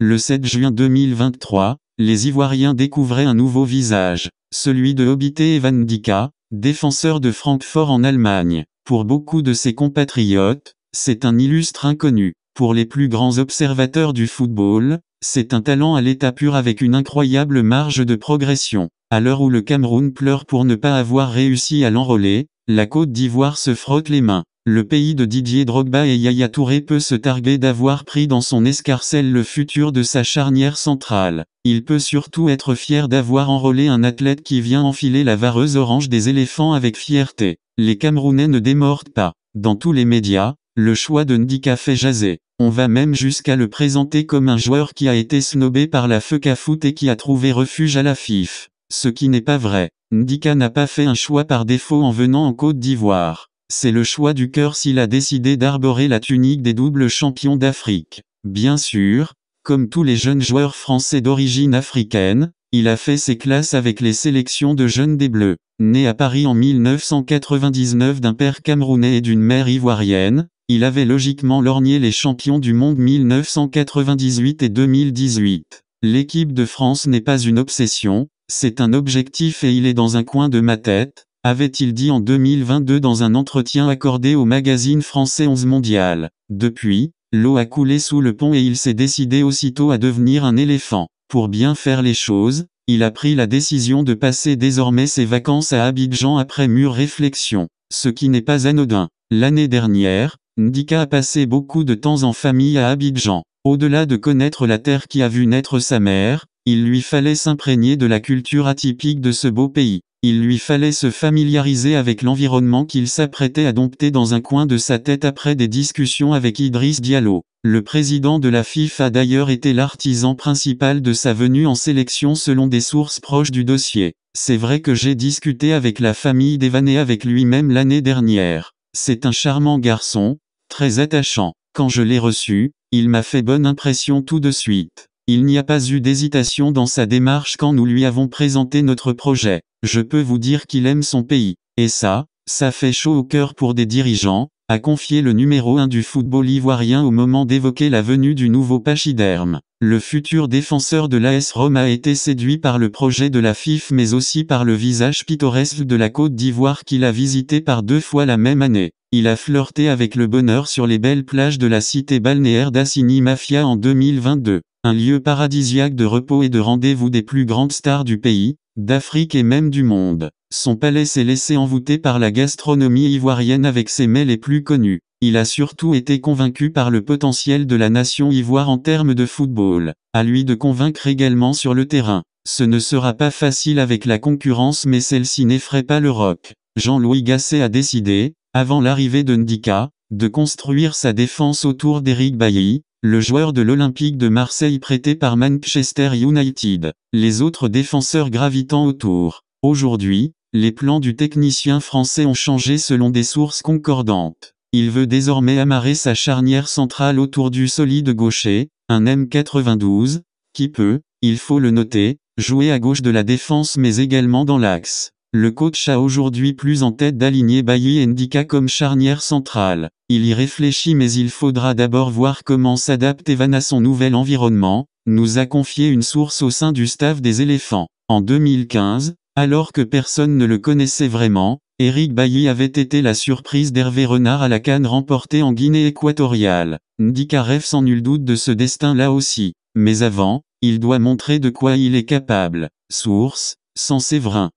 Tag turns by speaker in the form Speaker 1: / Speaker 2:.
Speaker 1: Le 7 juin 2023, les Ivoiriens découvraient un nouveau visage, celui de Obité Evandika, défenseur de Francfort en Allemagne. Pour beaucoup de ses compatriotes, c'est un illustre inconnu. Pour les plus grands observateurs du football, c'est un talent à l'état pur avec une incroyable marge de progression. À l'heure où le Cameroun pleure pour ne pas avoir réussi à l'enrôler, la Côte d'Ivoire se frotte les mains. Le pays de Didier Drogba et Yaya Touré peut se targuer d'avoir pris dans son escarcelle le futur de sa charnière centrale. Il peut surtout être fier d'avoir enrôlé un athlète qui vient enfiler la vareuse orange des éléphants avec fierté. Les Camerounais ne démordent pas. Dans tous les médias, le choix de Ndika fait jaser. On va même jusqu'à le présenter comme un joueur qui a été snobé par la feu Foot et qui a trouvé refuge à la FIF. Ce qui n'est pas vrai. Ndika n'a pas fait un choix par défaut en venant en Côte d'Ivoire. C'est le choix du cœur s'il a décidé d'arborer la tunique des doubles champions d'Afrique. Bien sûr, comme tous les jeunes joueurs français d'origine africaine, il a fait ses classes avec les sélections de jeunes des Bleus. Né à Paris en 1999 d'un père camerounais et d'une mère ivoirienne, il avait logiquement lorgné les champions du monde 1998 et 2018. L'équipe de France n'est pas une obsession, c'est un objectif et il est dans un coin de ma tête, avait-il dit en 2022 dans un entretien accordé au magazine français 11 Mondial. Depuis, l'eau a coulé sous le pont et il s'est décidé aussitôt à devenir un éléphant. Pour bien faire les choses, il a pris la décision de passer désormais ses vacances à Abidjan après mûre réflexion, ce qui n'est pas anodin. L'année dernière, Ndika a passé beaucoup de temps en famille à Abidjan. Au-delà de connaître la terre qui a vu naître sa mère, il lui fallait s'imprégner de la culture atypique de ce beau pays. Il lui fallait se familiariser avec l'environnement qu'il s'apprêtait à dompter dans un coin de sa tête après des discussions avec Idriss Diallo. Le président de la FIFA a d'ailleurs été l'artisan principal de sa venue en sélection selon des sources proches du dossier. C'est vrai que j'ai discuté avec la famille d'Evan avec lui-même l'année dernière. C'est un charmant garçon, très attachant. Quand je l'ai reçu, il m'a fait bonne impression tout de suite. Il n'y a pas eu d'hésitation dans sa démarche quand nous lui avons présenté notre projet. Je peux vous dire qu'il aime son pays. Et ça, ça fait chaud au cœur pour des dirigeants, a confié le numéro 1 du football ivoirien au moment d'évoquer la venue du nouveau pachyderme. Le futur défenseur de l'AS Rome a été séduit par le projet de la FIF mais aussi par le visage pittoresque de la Côte d'Ivoire qu'il a visité par deux fois la même année. Il a flirté avec le bonheur sur les belles plages de la cité balnéaire d'Assini Mafia en 2022, un lieu paradisiaque de repos et de rendez-vous des plus grandes stars du pays, d'Afrique et même du monde. Son palais s'est laissé envoûter par la gastronomie ivoirienne avec ses mets les plus connus. Il a surtout été convaincu par le potentiel de la nation ivoire en termes de football. À lui de convaincre également sur le terrain. Ce ne sera pas facile avec la concurrence mais celle-ci n'effraie pas le rock. Jean-Louis Gasset a décidé, avant l'arrivée de Ndika, de construire sa défense autour d'Eric Bailly, le joueur de l'Olympique de Marseille prêté par Manchester United, les autres défenseurs gravitant autour. Aujourd'hui, les plans du technicien français ont changé selon des sources concordantes. Il veut désormais amarrer sa charnière centrale autour du solide gaucher, un M92, qui peut, il faut le noter, jouer à gauche de la défense mais également dans l'axe. Le coach a aujourd'hui plus en tête d'aligner Bailly Ndika comme charnière centrale. Il y réfléchit mais il faudra d'abord voir comment s'adapte Evan à son nouvel environnement, nous a confié une source au sein du staff des éléphants. En 2015, alors que personne ne le connaissait vraiment, Eric Bailly avait été la surprise d'Hervé Renard à la canne remportée en Guinée équatoriale. Ndikarev sans nul doute de ce destin là aussi. Mais avant, il doit montrer de quoi il est capable. Source, sans Séverin.